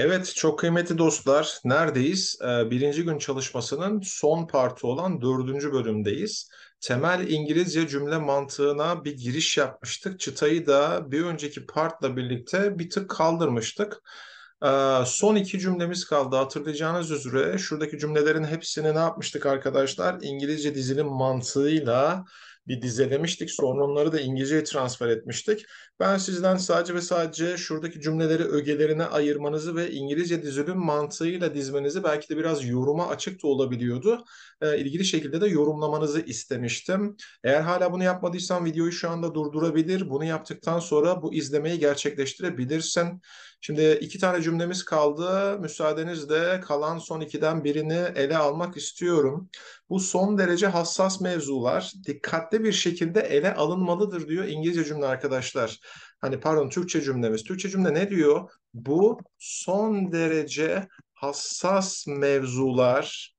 Evet, çok kıymetli dostlar. Neredeyiz? Ee, birinci gün çalışmasının son partı olan dördüncü bölümdeyiz. Temel İngilizce cümle mantığına bir giriş yapmıştık. Çıtayı da bir önceki partla birlikte bir tık kaldırmıştık. Ee, son iki cümlemiz kaldı. Hatırlayacağınız üzere şuradaki cümlelerin hepsini ne yapmıştık arkadaşlar? İngilizce dizinin mantığıyla bir dizelemiştik. Sonra onları da İngilizceye transfer etmiştik. Ben sizden sadece ve sadece şuradaki cümleleri ögelerine ayırmanızı ve İngilizce dizilim mantığıyla dizmenizi belki de biraz yoruma açık da olabiliyordu. E, ilgili şekilde de yorumlamanızı istemiştim. Eğer hala bunu yapmadıysan videoyu şu anda durdurabilir. Bunu yaptıktan sonra bu izlemeyi gerçekleştirebilirsin. Şimdi iki tane cümlemiz kaldı. Müsaadenizle kalan son ikiden birini ele almak istiyorum. Bu son derece hassas mevzular dikkatli bir şekilde ele alınmalıdır diyor İngilizce cümle arkadaşlar. Hani pardon Türkçe cümlemiz. Türkçe cümle ne diyor? Bu son derece hassas mevzular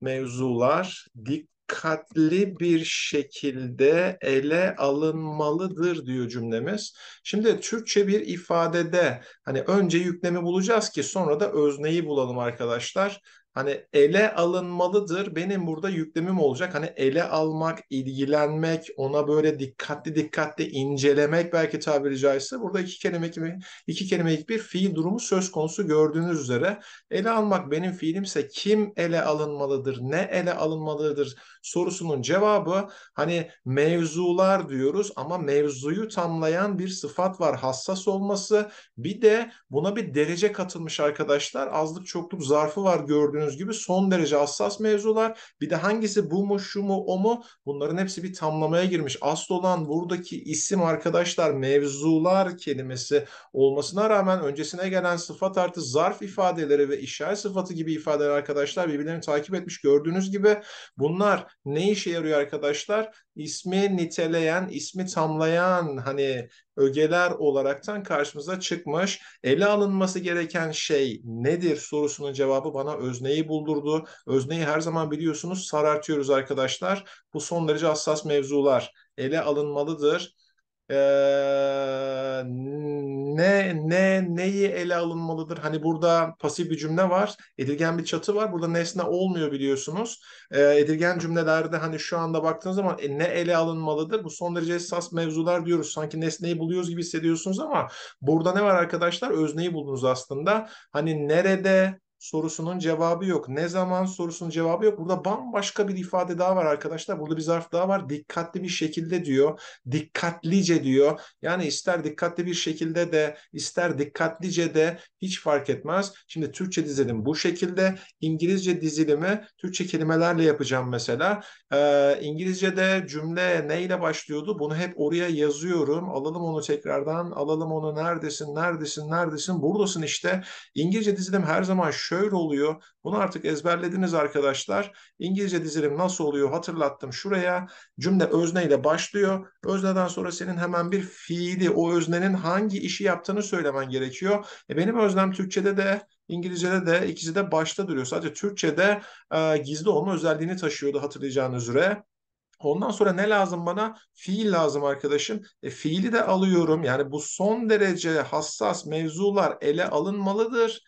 mevzular dik dikkatli bir şekilde ele alınmalıdır diyor cümlemiz. Şimdi Türkçe bir ifadede hani önce yüklemi bulacağız ki sonra da özneyi bulalım arkadaşlar hani ele alınmalıdır. Benim burada yüklemim olacak. Hani ele almak, ilgilenmek, ona böyle dikkatli dikkatli incelemek belki tabiri caizse. Burada iki kelime iki, iki kelimelik bir fiil durumu söz konusu gördüğünüz üzere. Ele almak benim fiilimse kim ele alınmalıdır, ne ele alınmalıdır sorusunun cevabı hani mevzular diyoruz ama mevzuyu tamlayan bir sıfat var hassas olması. Bir de buna bir derece katılmış arkadaşlar azlık çokluk zarfı var gördüğünüz gördüğünüz gibi son derece hassas mevzular. Bir de hangisi bu mu, şu mu, o mu? Bunların hepsi bir tamlamaya girmiş. Asıl olan buradaki isim arkadaşlar mevzular kelimesi olmasına rağmen öncesine gelen sıfat artı zarf ifadeleri ve işaret sıfatı gibi ifadeler arkadaşlar birbirlerini takip etmiş. Gördüğünüz gibi bunlar ne işe yarıyor arkadaşlar? İsmi niteleyen, ismi tamlayan hani ögeler olaraktan karşımıza çıkmış. Ele alınması gereken şey nedir sorusunun cevabı bana özneyi buldurdu. Özneyi her zaman biliyorsunuz sarartıyoruz arkadaşlar. Bu son derece hassas mevzular ele alınmalıdır e, ne ne neyi ele alınmalıdır? Hani burada pasif bir cümle var, edilgen bir çatı var. Burada nesne olmuyor biliyorsunuz. E, edilgen cümlelerde hani şu anda baktığınız zaman e, ne ele alınmalıdır? Bu son derece esas mevzular diyoruz. Sanki nesneyi buluyoruz gibi hissediyorsunuz ama burada ne var arkadaşlar? Özneyi buldunuz aslında. Hani nerede sorusunun cevabı yok. Ne zaman sorusunun cevabı yok. Burada bambaşka bir ifade daha var arkadaşlar. Burada bir zarf daha var. Dikkatli bir şekilde diyor. Dikkatlice diyor. Yani ister dikkatli bir şekilde de ister dikkatlice de hiç fark etmez. Şimdi Türkçe dizilim bu şekilde. İngilizce dizilimi Türkçe kelimelerle yapacağım mesela. Ee, İngilizce'de cümle neyle başlıyordu? Bunu hep oraya yazıyorum. Alalım onu tekrardan. Alalım onu neredesin, neredesin, neredesin? Buradasın işte. İngilizce dizilim her zaman şu şöyle oluyor. Bunu artık ezberlediniz arkadaşlar. İngilizce dizilim nasıl oluyor hatırlattım şuraya. Cümle özneyle başlıyor. Özneden sonra senin hemen bir fiili, o öznenin hangi işi yaptığını söylemen gerekiyor. E benim öznem Türkçe'de de İngilizce'de de ikisi de başta duruyor. Sadece Türkçe'de e, gizli olma özelliğini taşıyordu hatırlayacağınız üzere. Ondan sonra ne lazım bana? Fiil lazım arkadaşım. E, fiili de alıyorum. Yani bu son derece hassas mevzular ele alınmalıdır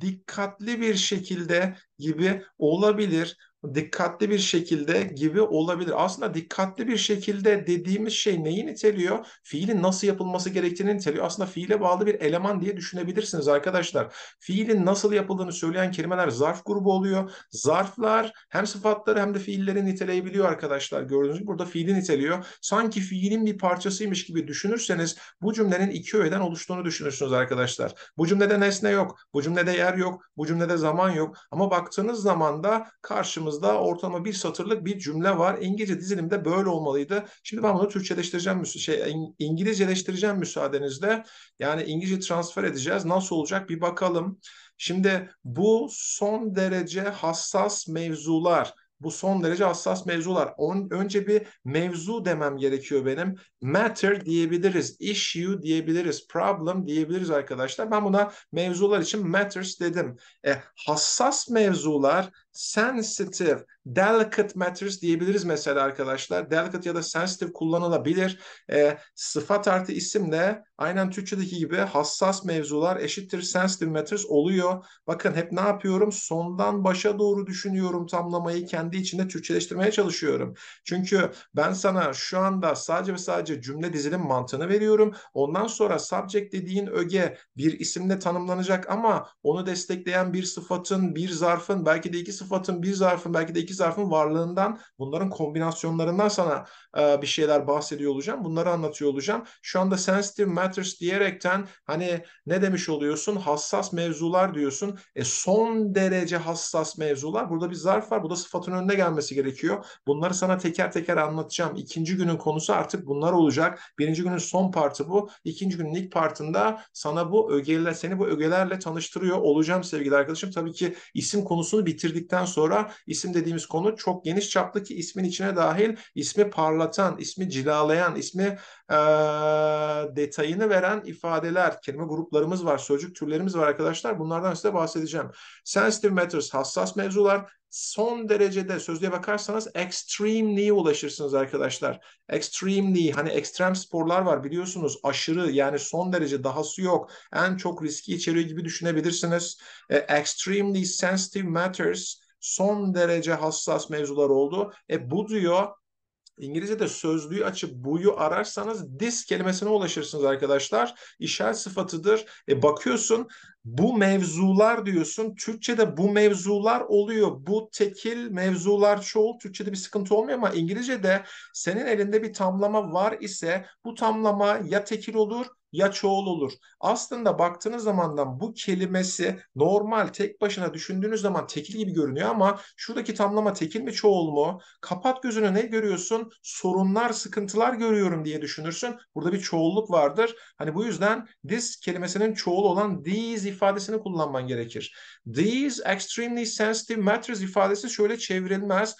dikkatli bir şekilde gibi olabilir. Dikkatli bir şekilde gibi olabilir. Aslında dikkatli bir şekilde dediğimiz şey neyi niteliyor? Fiilin nasıl yapılması gerektiğini niteliyor. Aslında fiile bağlı bir eleman diye düşünebilirsiniz arkadaşlar. Fiilin nasıl yapıldığını söyleyen kelimeler zarf grubu oluyor. Zarflar hem sıfatları hem de fiilleri niteleyebiliyor arkadaşlar. Gördüğünüz gibi burada fiili niteliyor. Sanki fiilin bir parçasıymış gibi düşünürseniz bu cümlenin iki öğeden oluştuğunu düşünürsünüz arkadaşlar. Bu cümlede nesne yok. Bu cümlede yer yok. Bu cümlede zaman yok. Ama bak baktığınız zaman da karşımızda ortalama bir satırlık bir cümle var. İngilizce dizilimde böyle olmalıydı. Şimdi ben bunu Türkçeleştireceğim, şey, İngilizceleştireceğim müsaadenizle. Yani İngilizce transfer edeceğiz. Nasıl olacak bir bakalım. Şimdi bu son derece hassas mevzular bu son derece hassas mevzular. On, önce bir mevzu demem gerekiyor benim. Matter diyebiliriz, issue diyebiliriz, problem diyebiliriz arkadaşlar. Ben buna mevzular için matters dedim. E, hassas mevzular sensitive, delicate matters diyebiliriz mesela arkadaşlar. Delicate ya da sensitive kullanılabilir. E, sıfat artı isimle aynen Türkçedeki gibi hassas mevzular eşittir sensitive matters oluyor. Bakın hep ne yapıyorum? Sondan başa doğru düşünüyorum tamlamayı. Kendi içinde Türkçeleştirmeye çalışıyorum. Çünkü ben sana şu anda sadece ve sadece cümle dizilim mantığını veriyorum. Ondan sonra subject dediğin öge bir isimle tanımlanacak ama onu destekleyen bir sıfatın, bir zarfın, belki de iki sıfatın sıfatın bir zarfın belki de iki zarfın varlığından bunların kombinasyonlarından sana e, bir şeyler bahsediyor olacağım. Bunları anlatıyor olacağım. Şu anda sensitive matters diyerekten hani ne demiş oluyorsun? Hassas mevzular diyorsun. E son derece hassas mevzular. Burada bir zarf var. Bu da sıfatın önüne gelmesi gerekiyor. Bunları sana teker teker anlatacağım. İkinci günün konusu artık bunlar olacak. Birinci günün son partı bu. İkinci günün ilk partında sana bu ögeler, seni bu ögelerle tanıştırıyor olacağım sevgili arkadaşım. Tabii ki isim konusunu bitirdik ettikten sonra isim dediğimiz konu çok geniş çaplı ki ismin içine dahil ismi parlatan, ismi cilalayan, ismi e, detayını veren ifadeler, kelime gruplarımız var, sözcük türlerimiz var arkadaşlar. Bunlardan size bahsedeceğim. Sensitive matters, hassas mevzular, son derecede sözlüğe bakarsanız extremely ulaşırsınız arkadaşlar. Extremely hani ekstrem sporlar var biliyorsunuz aşırı yani son derece dahası yok. En çok riski içeriyor gibi düşünebilirsiniz. E, extremely sensitive matters son derece hassas mevzular oldu. E bu diyor İngilizce'de sözlüğü açıp bu'yu ararsanız this kelimesine ulaşırsınız arkadaşlar. İşaret sıfatıdır. E bakıyorsun bu mevzular diyorsun. Türkçe'de bu mevzular oluyor. Bu tekil mevzular çoğul. Türkçe'de bir sıkıntı olmuyor ama İngilizce'de senin elinde bir tamlama var ise bu tamlama ya tekil olur ya çoğul olur. Aslında baktığınız zamandan bu kelimesi normal tek başına düşündüğünüz zaman tekil gibi görünüyor ama şuradaki tamlama tekil mi çoğul mu? Kapat gözünü ne görüyorsun? Sorunlar, sıkıntılar görüyorum diye düşünürsün. Burada bir çoğulluk vardır. Hani bu yüzden this kelimesinin çoğul olan these ifadesini kullanman gerekir. These extremely sensitive matters ifadesi şöyle çevrilmez.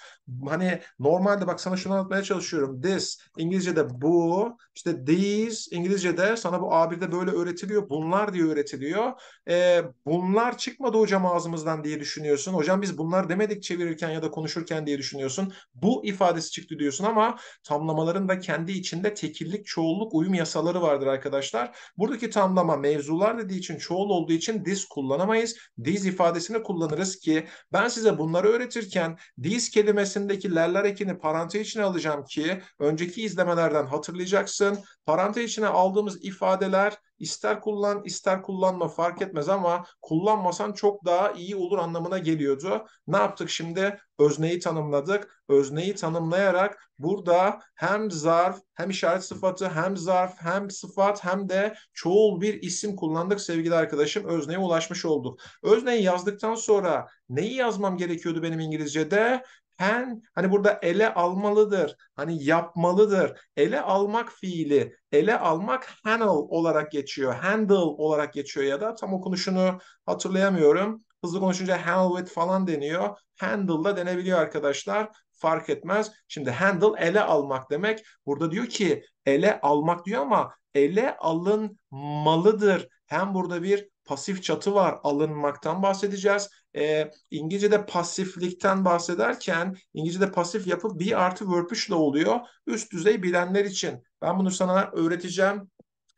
Hani normalde bak sana şunu anlatmaya çalışıyorum. This İngilizce'de bu, işte these İngilizce'de sana abi A1'de böyle öğretiliyor. Bunlar diye öğretiliyor. E, bunlar çıkmadı hocam ağzımızdan diye düşünüyorsun. Hocam biz bunlar demedik çevirirken ya da konuşurken diye düşünüyorsun. Bu ifadesi çıktı diyorsun ama tamlamaların da kendi içinde tekillik, çoğulluk, uyum yasaları vardır arkadaşlar. Buradaki tamlama mevzular dediği için çoğul olduğu için this kullanamayız. These ifadesini kullanırız ki ben size bunları öğretirken these kelimesindeki lerler ekini parantez içine alacağım ki önceki izlemelerden hatırlayacaksın. Parantez içine aldığımız ifade ifadeler ister kullan ister kullanma fark etmez ama kullanmasan çok daha iyi olur anlamına geliyordu. Ne yaptık şimdi? Özneyi tanımladık. Özneyi tanımlayarak burada hem zarf hem işaret sıfatı hem zarf hem sıfat hem de çoğul bir isim kullandık sevgili arkadaşım. Özneye ulaşmış olduk. Özneyi yazdıktan sonra neyi yazmam gerekiyordu benim İngilizce'de? pen hani burada ele almalıdır. Hani yapmalıdır. Ele almak fiili ele almak handle olarak geçiyor. Handle olarak geçiyor ya da tam okunuşunu hatırlayamıyorum. Hızlı konuşunca handle with falan deniyor. Handle da denebiliyor arkadaşlar. Fark etmez. Şimdi handle ele almak demek. Burada diyor ki ele almak diyor ama ele alınmalıdır. Hem burada bir pasif çatı var. Alınmaktan bahsedeceğiz e, İngilizce'de pasiflikten bahsederken İngilizce'de pasif yapı be artı verb ile oluyor. Üst düzey bilenler için. Ben bunu sana öğreteceğim.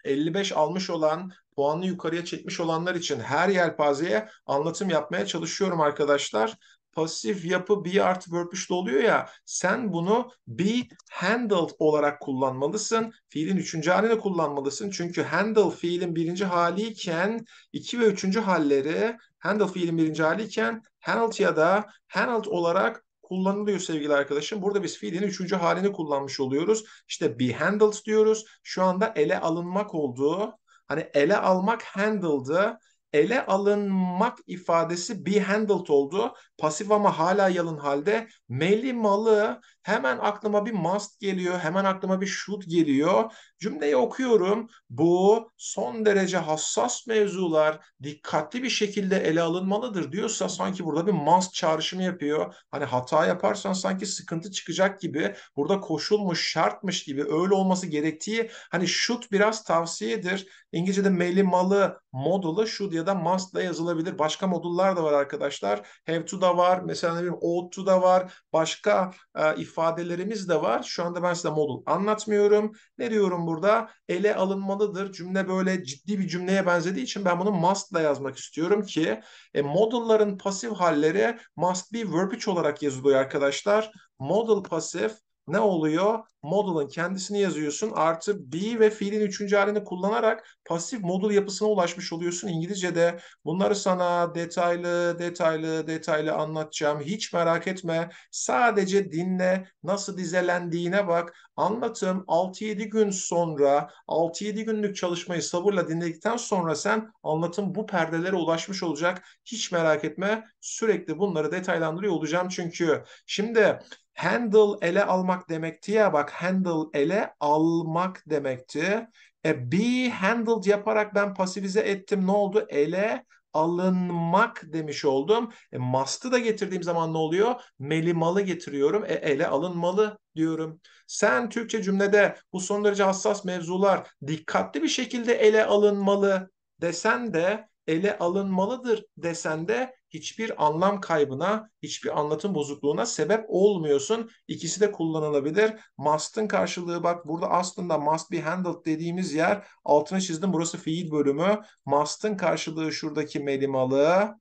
55 almış olan, puanı yukarıya çekmiş olanlar için her yelpazeye anlatım yapmaya çalışıyorum arkadaşlar pasif yapı be artı oluyor ya sen bunu be handled olarak kullanmalısın. Fiilin üçüncü halini kullanmalısın. Çünkü handle fiilin birinci haliyken iki ve üçüncü halleri handle fiilin birinci haliyken handled ya da handled olarak kullanılıyor sevgili arkadaşım. Burada biz fiilin üçüncü halini kullanmış oluyoruz. İşte be handled diyoruz. Şu anda ele alınmak olduğu hani ele almak handled'ı ele alınmak ifadesi be handled oldu. Pasif ama hala yalın halde. Meli malı Hemen aklıma bir must geliyor, hemen aklıma bir should geliyor. Cümleyi okuyorum. Bu son derece hassas mevzular dikkatli bir şekilde ele alınmalıdır diyorsa sanki burada bir must çağrışımı yapıyor. Hani hata yaparsan sanki sıkıntı çıkacak gibi, burada koşulmuş, şartmış gibi öyle olması gerektiği hani should biraz tavsiyedir. İngilizce'de meli malı modulu should ya da must ile yazılabilir. Başka modullar da var arkadaşlar. Have to da var. Mesela ne bileyim ought to da var. Başka e, if ifadelerimiz de var. Şu anda ben size modul anlatmıyorum. Ne diyorum burada? Ele alınmalıdır. Cümle böyle ciddi bir cümleye benzediği için ben bunu must'la yazmak istiyorum ki e, modulların pasif halleri must be verb olarak yazılıyor arkadaşlar. Model pasif ne oluyor? Model'ın kendisini yazıyorsun artı be ve fiilin üçüncü halini kullanarak pasif model yapısına ulaşmış oluyorsun İngilizce'de. Bunları sana detaylı detaylı detaylı anlatacağım. Hiç merak etme. Sadece dinle nasıl dizelendiğine bak. Anlatım 6-7 gün sonra 6-7 günlük çalışmayı sabırla dinledikten sonra sen anlatım bu perdelere ulaşmış olacak. Hiç merak etme. Sürekli bunları detaylandırıyor olacağım çünkü. Şimdi handle ele almak demekti ya bak handle ele almak demekti. E, be handled yaparak ben pasifize ettim ne oldu? Ele alınmak demiş oldum. E, must'ı da getirdiğim zaman ne oluyor? Meli malı getiriyorum. E, ele alınmalı diyorum. Sen Türkçe cümlede bu son derece hassas mevzular dikkatli bir şekilde ele alınmalı desen de ele alınmalıdır desen de hiçbir anlam kaybına, hiçbir anlatım bozukluğuna sebep olmuyorsun. İkisi de kullanılabilir. Must'ın karşılığı bak burada aslında must be handled dediğimiz yer altına çizdim burası fiil bölümü. Must'ın karşılığı şuradaki melimalı.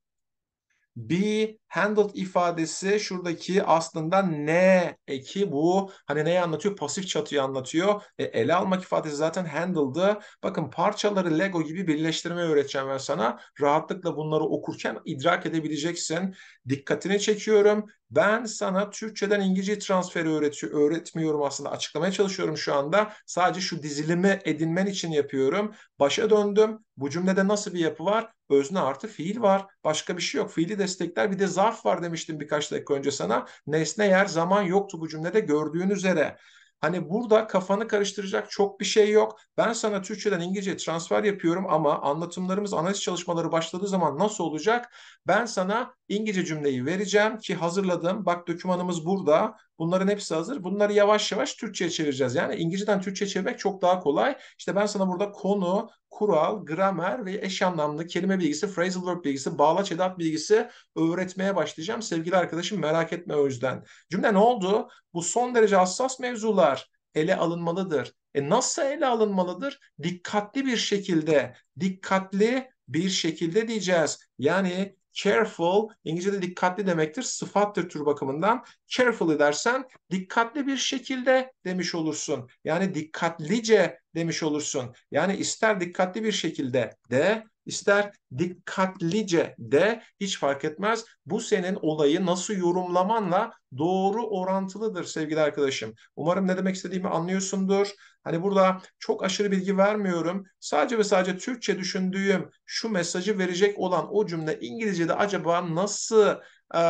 Be handled ifadesi şuradaki aslında ne eki bu hani neyi anlatıyor? Pasif çatıyı anlatıyor. E, ele almak ifadesi zaten handled'ı. Bakın parçaları Lego gibi birleştirmeyi öğreteceğim ben sana. Rahatlıkla bunları okurken idrak edebileceksin. Dikkatini çekiyorum. Ben sana Türkçeden İngilizce transferi öğretiyor, öğretmiyorum aslında. Açıklamaya çalışıyorum şu anda. Sadece şu dizilimi edinmen için yapıyorum. Başa döndüm. Bu cümlede nasıl bir yapı var? Özne artı fiil var. Başka bir şey yok. Fiili destekler bir de zaten zarf var demiştim birkaç dakika önce sana. Nesne yer zaman yoktu bu cümlede gördüğün üzere. Hani burada kafanı karıştıracak çok bir şey yok. Ben sana Türkçeden İngilizce transfer yapıyorum ama anlatımlarımız analiz çalışmaları başladığı zaman nasıl olacak? Ben sana İngilizce cümleyi vereceğim ki hazırladım. Bak dokümanımız burada. Bunların hepsi hazır. Bunları yavaş yavaş Türkçe'ye çevireceğiz. Yani İngilizceden Türkçe çevirmek çok daha kolay. İşte ben sana burada konu, kural, gramer ve eş anlamlı kelime bilgisi, phrasal verb bilgisi, bağlaç edat bilgisi öğretmeye başlayacağım. Sevgili arkadaşım merak etme o yüzden. Cümle ne oldu? Bu son derece hassas mevzular ele alınmalıdır. E nasıl ele alınmalıdır? Dikkatli bir şekilde, dikkatli bir şekilde diyeceğiz. Yani careful, İngilizce'de dikkatli demektir. Sıfattır tür bakımından. Carefully dersen dikkatli bir şekilde demiş olursun. Yani dikkatlice demiş olursun. Yani ister dikkatli bir şekilde de, ister dikkatlice de hiç fark etmez. Bu senin olayı nasıl yorumlamanla doğru orantılıdır sevgili arkadaşım. Umarım ne demek istediğimi anlıyorsundur. Hani burada çok aşırı bilgi vermiyorum. Sadece ve sadece Türkçe düşündüğüm şu mesajı verecek olan o cümle İngilizce'de acaba nasıl e,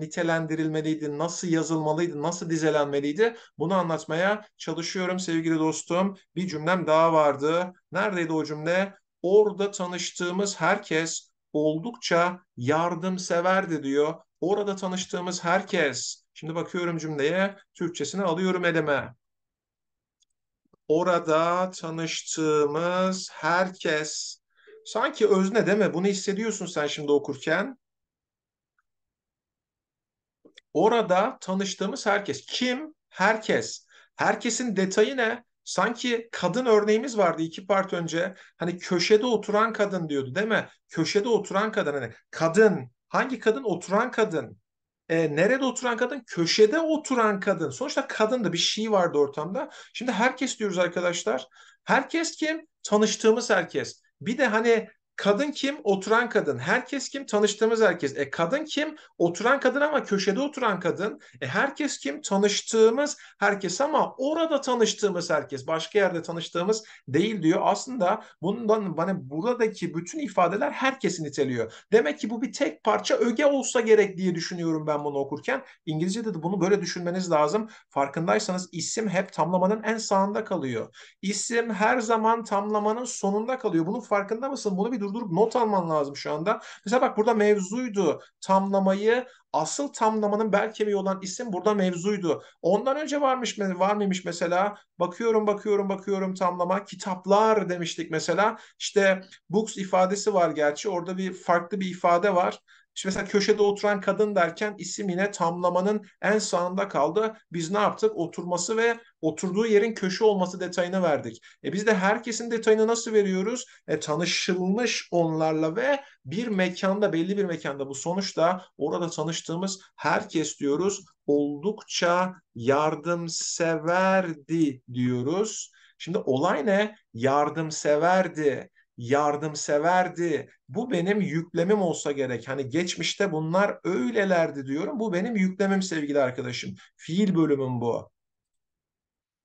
nitelendirilmeliydi, nasıl yazılmalıydı, nasıl dizelenmeliydi bunu anlatmaya çalışıyorum sevgili dostum. Bir cümlem daha vardı. Neredeydi o cümle? Orada tanıştığımız herkes oldukça yardımseverdi diyor. Orada tanıştığımız herkes, şimdi bakıyorum cümleye, Türkçesini alıyorum eleme orada tanıştığımız herkes sanki özne değil mi? Bunu hissediyorsun sen şimdi okurken. Orada tanıştığımız herkes. Kim? Herkes. Herkesin detayı ne? Sanki kadın örneğimiz vardı iki part önce. Hani köşede oturan kadın diyordu değil mi? Köşede oturan kadın. Hani kadın. Hangi kadın? Oturan kadın e, nerede oturan kadın? Köşede oturan kadın. Sonuçta kadın da bir şey vardı ortamda. Şimdi herkes diyoruz arkadaşlar. Herkes kim? Tanıştığımız herkes. Bir de hani Kadın kim? Oturan kadın. Herkes kim? Tanıştığımız herkes. E kadın kim? Oturan kadın ama köşede oturan kadın. E herkes kim? Tanıştığımız herkes ama orada tanıştığımız herkes. Başka yerde tanıştığımız değil diyor. Aslında bundan hani buradaki bütün ifadeler herkesi niteliyor. Demek ki bu bir tek parça öge olsa gerek diye düşünüyorum ben bunu okurken. İngilizce'de de bunu böyle düşünmeniz lazım. Farkındaysanız isim hep tamlamanın en sağında kalıyor. İsim her zaman tamlamanın sonunda kalıyor. Bunun farkında mısın? Bunu bir durdurup not alman lazım şu anda. Mesela bak burada mevzuydu. Tamlamayı asıl tamlamanın bel kemiği olan isim burada mevzuydu. Ondan önce varmış mı var mıymış mesela? Bakıyorum bakıyorum bakıyorum tamlama. Kitaplar demiştik mesela. İşte books ifadesi var gerçi. Orada bir farklı bir ifade var. Şimdi mesela köşede oturan kadın derken isim yine tamlamanın en sağında kaldı. Biz ne yaptık? Oturması ve oturduğu yerin köşe olması detayını verdik. E biz de herkesin detayını nasıl veriyoruz? E tanışılmış onlarla ve bir mekanda belli bir mekanda bu sonuçta orada tanıştığımız herkes diyoruz oldukça yardımseverdi diyoruz. Şimdi olay ne? Yardımseverdi yardımseverdi. Bu benim yüklemim olsa gerek. Hani geçmişte bunlar öylelerdi diyorum. Bu benim yüklemim sevgili arkadaşım. Fiil bölümüm bu.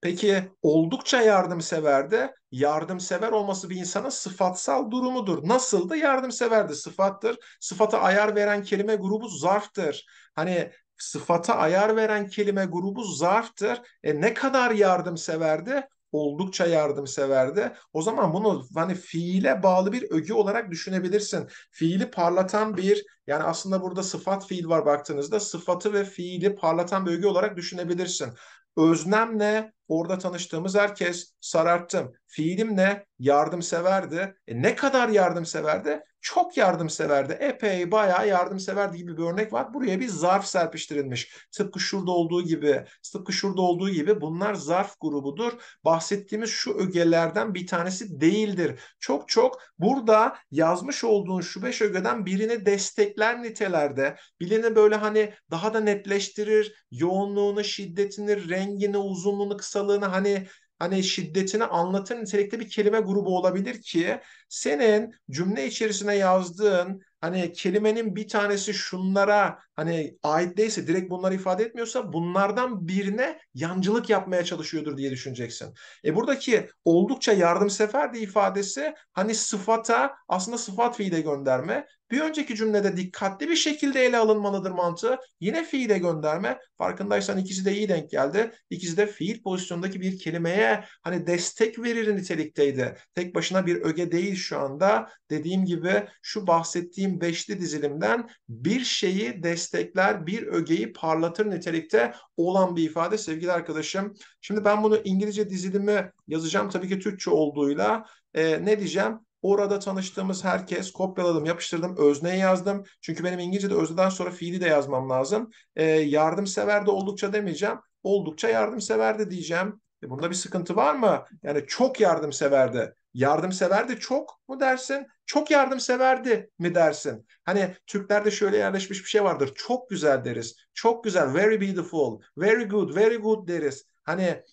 Peki oldukça yardımseverdi. Yardımsever olması bir insanın sıfatsal durumudur. Nasıl da yardımseverdi sıfattır. Sıfata ayar veren kelime grubu zarftır. Hani sıfata ayar veren kelime grubu zarftır. E ne kadar yardımseverdi? oldukça yardımseverdi. O zaman bunu hani fiile bağlı bir öge olarak düşünebilirsin. Fiili parlatan bir yani aslında burada sıfat fiil var baktığınızda sıfatı ve fiili parlatan bir öge olarak düşünebilirsin. Öznemle Orada tanıştığımız herkes sararttım. Fiilim ne? Yardımseverdi. E ne kadar yardımseverdi? Çok yardımseverdi. Epey bayağı yardımseverdi gibi bir örnek var. Buraya bir zarf serpiştirilmiş. Tıpkı şurada olduğu gibi, tıpkı şurada olduğu gibi bunlar zarf grubudur. Bahsettiğimiz şu ögelerden bir tanesi değildir. Çok çok burada yazmış olduğun şu beş ögeden birini destekler nitelerde. Birini böyle hani daha da netleştirir. Yoğunluğunu, şiddetini, rengini, uzunluğunu, kısa hastalığını hani hani şiddetini anlatır nitelikte bir kelime grubu olabilir ki senin cümle içerisine yazdığın hani kelimenin bir tanesi şunlara hani ait değilse direkt bunları ifade etmiyorsa bunlardan birine yancılık yapmaya çalışıyordur diye düşüneceksin. E buradaki oldukça yardımsefer de ifadesi hani sıfata aslında sıfat fiile gönderme bir önceki cümlede dikkatli bir şekilde ele alınmalıdır mantığı. Yine fiile gönderme. Farkındaysan ikisi de iyi denk geldi. İkisi de fiil pozisyondaki bir kelimeye hani destek verir nitelikteydi. Tek başına bir öge değil şu anda. Dediğim gibi şu bahsettiğim beşli dizilimden bir şeyi destekler, bir ögeyi parlatır nitelikte olan bir ifade sevgili arkadaşım. Şimdi ben bunu İngilizce dizilimi yazacağım tabii ki Türkçe olduğuyla. E, ne diyeceğim? Orada tanıştığımız herkes kopyaladım, yapıştırdım, özneyi yazdım. Çünkü benim İngilizce'de özneden sonra fiili de yazmam lazım. E, yardımsever de oldukça demeyeceğim. Oldukça yardımsever de diyeceğim. E, bunda bir sıkıntı var mı? Yani çok yardımseverdi. Yardımseverdi çok mu dersin? Çok yardımseverdi mi dersin? Hani Türklerde şöyle yerleşmiş bir şey vardır. Çok güzel deriz. Çok güzel. Very beautiful. Very good. Very good deriz. Hani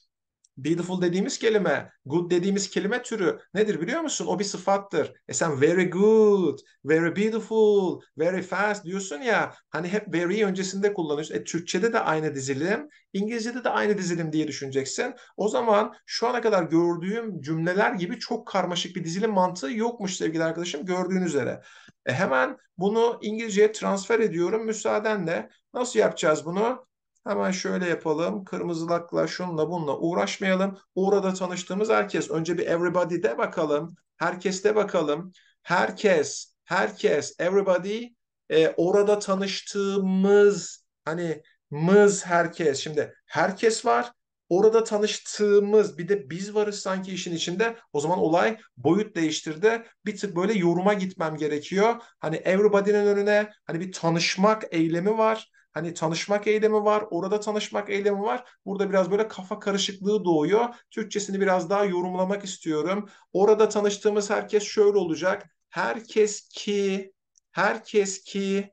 Beautiful dediğimiz kelime, good dediğimiz kelime türü nedir biliyor musun? O bir sıfattır. E sen very good, very beautiful, very fast diyorsun ya hani hep very öncesinde kullanıyorsun. E Türkçede de aynı dizilim, İngilizcede de aynı dizilim diye düşüneceksin. O zaman şu ana kadar gördüğüm cümleler gibi çok karmaşık bir dizilim mantığı yokmuş sevgili arkadaşım gördüğün üzere. E hemen bunu İngilizceye transfer ediyorum müsaadenle. Nasıl yapacağız bunu? Hemen şöyle yapalım. Kırmızılakla şunla bununla uğraşmayalım. Uğra'da tanıştığımız herkes. Önce bir everybody de bakalım. Herkes de bakalım. Herkes, herkes, everybody. E, orada tanıştığımız hani mız herkes. Şimdi herkes var. Orada tanıştığımız bir de biz varız sanki işin içinde. O zaman olay boyut değiştirdi. Bir tık böyle yoruma gitmem gerekiyor. Hani everybody'nin önüne hani bir tanışmak eylemi var. Hani tanışmak eylemi var, orada tanışmak eylemi var. Burada biraz böyle kafa karışıklığı doğuyor. Türkçesini biraz daha yorumlamak istiyorum. Orada tanıştığımız herkes şöyle olacak. Herkes ki, herkes ki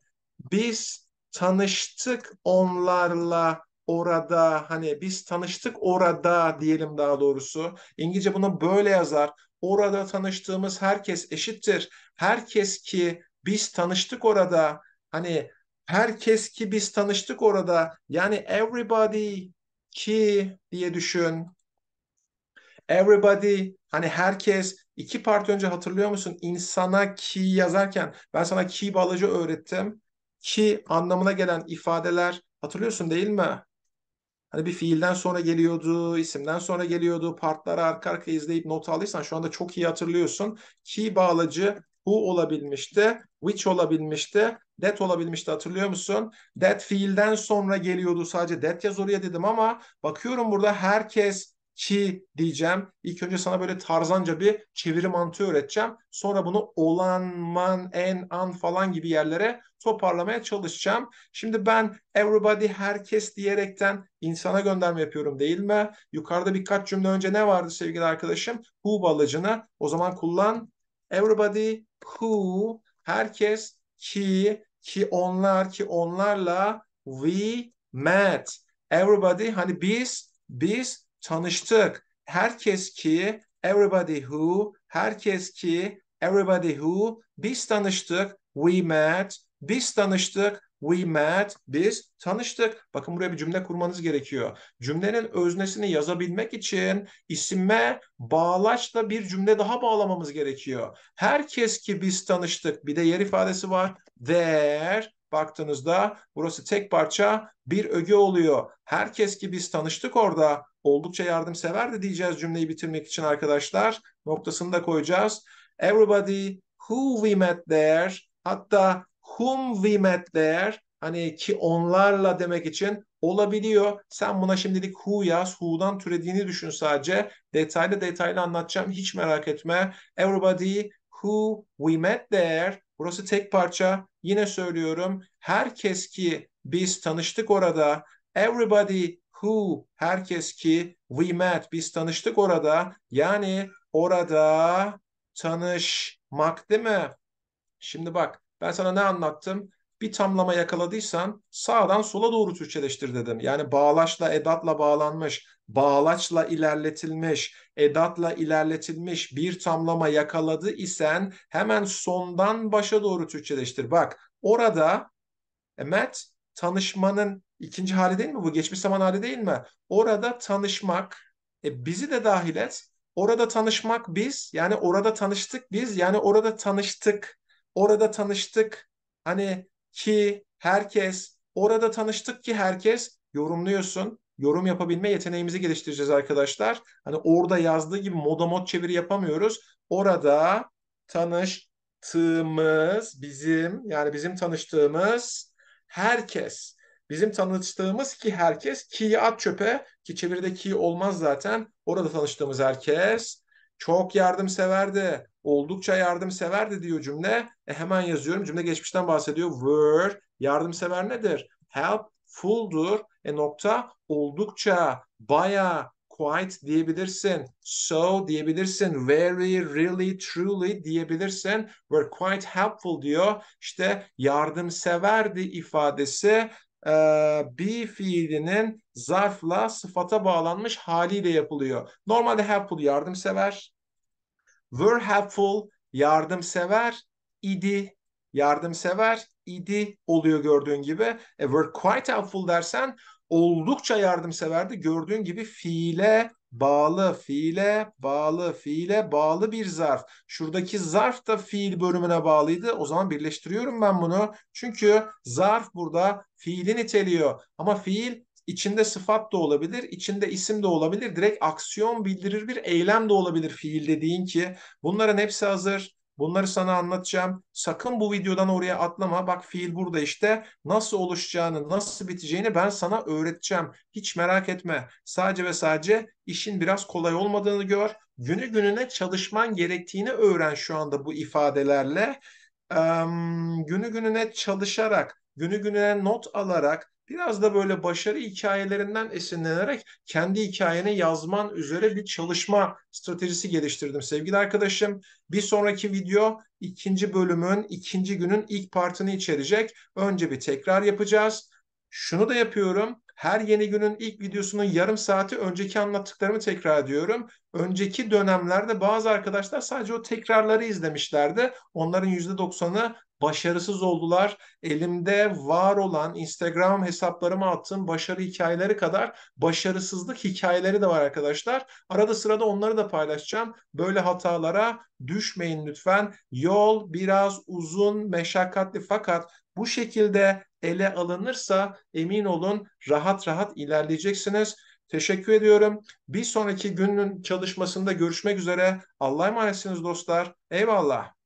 biz tanıştık onlarla orada hani biz tanıştık orada diyelim daha doğrusu. İngilizce bunu böyle yazar. Orada tanıştığımız herkes eşittir. Herkes ki biz tanıştık orada hani herkes ki biz tanıştık orada. Yani everybody ki diye düşün. Everybody hani herkes iki parti önce hatırlıyor musun? İnsana ki yazarken ben sana ki bağlacı öğrettim. Ki anlamına gelen ifadeler hatırlıyorsun değil mi? Hani bir fiilden sonra geliyordu, isimden sonra geliyordu. Partları arka arkaya izleyip not aldıysan şu anda çok iyi hatırlıyorsun. Ki bağlacı bu olabilmişti which olabilmişti. That olabilmişti hatırlıyor musun? That fiilden sonra geliyordu sadece that yaz oraya dedim ama bakıyorum burada herkes ki diyeceğim. İlk önce sana böyle tarzanca bir çeviri mantığı öğreteceğim. Sonra bunu olan, man, en, an falan gibi yerlere toparlamaya çalışacağım. Şimdi ben everybody, herkes diyerekten insana gönderme yapıyorum değil mi? Yukarıda birkaç cümle önce ne vardı sevgili arkadaşım? Who balıcını. O zaman kullan everybody who Herkes ki, ki onlar, ki onlarla we met. Everybody hani biz, biz tanıştık. Herkes ki, everybody who, herkes ki, everybody who, biz tanıştık, we met, biz tanıştık, we met, biz tanıştık. Bakın buraya bir cümle kurmanız gerekiyor. Cümlenin öznesini yazabilmek için isime bağlaçla bir cümle daha bağlamamız gerekiyor. Herkes ki biz tanıştık. Bir de yer ifadesi var. There baktığınızda burası tek parça bir öge oluyor. Herkes ki biz tanıştık orada oldukça yardımseverdi diyeceğiz cümleyi bitirmek için arkadaşlar. Noktasını da koyacağız. Everybody who we met there hatta hum vimetler hani ki onlarla demek için olabiliyor. Sen buna şimdilik hu yaz. Hu'dan türediğini düşün sadece. Detaylı detaylı anlatacağım. Hiç merak etme. Everybody who we met there. Burası tek parça. Yine söylüyorum. Herkes ki biz tanıştık orada. Everybody who herkes ki we met biz tanıştık orada. Yani orada tanışmak değil mi? Şimdi bak ben sana ne anlattım? Bir tamlama yakaladıysan sağdan sola doğru Türkçeleştir dedim. Yani bağlaçla edatla bağlanmış, bağlaçla ilerletilmiş, edatla ilerletilmiş bir tamlama yakaladı isen hemen sondan başa doğru Türkçeleştir. Bak orada e, Met tanışmanın ikinci hali değil mi bu? Geçmiş zaman hali değil mi? Orada tanışmak, e, bizi de dahil et. Orada tanışmak biz, yani orada tanıştık biz, yani orada tanıştık orada tanıştık. Hani ki herkes orada tanıştık ki herkes yorumluyorsun. Yorum yapabilme yeteneğimizi geliştireceğiz arkadaşlar. Hani orada yazdığı gibi moda mod çeviri yapamıyoruz. Orada tanıştığımız bizim yani bizim tanıştığımız herkes bizim tanıştığımız ki herkes Ki at çöpe ki çeviride ki olmaz zaten. Orada tanıştığımız herkes çok yardımseverdi, oldukça yardımseverdi diyor cümle. E hemen yazıyorum. Cümle geçmişten bahsediyor. Were yardımsever nedir? Helpful'dur. E nokta oldukça, baya, quite diyebilirsin. So diyebilirsin. Very, really, truly diyebilirsin. Were quite helpful diyor. İşte yardımseverdi ifadesi e, be fiilinin zarfla sıfata bağlanmış haliyle yapılıyor. Normalde helpful yardımsever, were helpful, yardımsever idi, yardımsever idi oluyor gördüğün gibi. E, were quite helpful dersen oldukça yardımseverdi. Gördüğün gibi fiile bağlı, fiile bağlı, fiile bağlı bir zarf. Şuradaki zarf da fiil bölümüne bağlıydı. O zaman birleştiriyorum ben bunu. Çünkü zarf burada fiili niteliyor. Ama fiil içinde sıfat da olabilir, içinde isim de olabilir. Direkt aksiyon bildirir bir eylem de olabilir fiil dediğin ki. Bunların hepsi hazır. Bunları sana anlatacağım. Sakın bu videodan oraya atlama. Bak fiil burada işte. Nasıl oluşacağını, nasıl biteceğini ben sana öğreteceğim. Hiç merak etme. Sadece ve sadece işin biraz kolay olmadığını gör. Günü gününe çalışman gerektiğini öğren şu anda bu ifadelerle. Ee, günü gününe çalışarak günü gününe not alarak biraz da böyle başarı hikayelerinden esinlenerek kendi hikayeni yazman üzere bir çalışma stratejisi geliştirdim sevgili arkadaşım. Bir sonraki video ikinci bölümün ikinci günün ilk partını içerecek. Önce bir tekrar yapacağız. Şunu da yapıyorum her yeni günün ilk videosunun yarım saati önceki anlattıklarımı tekrar ediyorum. Önceki dönemlerde bazı arkadaşlar sadece o tekrarları izlemişlerdi. Onların %90'ı başarısız oldular. Elimde var olan Instagram hesaplarıma attığım başarı hikayeleri kadar başarısızlık hikayeleri de var arkadaşlar. Arada sırada onları da paylaşacağım. Böyle hatalara düşmeyin lütfen. Yol biraz uzun, meşakkatli fakat bu şekilde ele alınırsa emin olun rahat rahat ilerleyeceksiniz. Teşekkür ediyorum. Bir sonraki günün çalışmasında görüşmek üzere. Allah'a emanetsiniz dostlar. Eyvallah.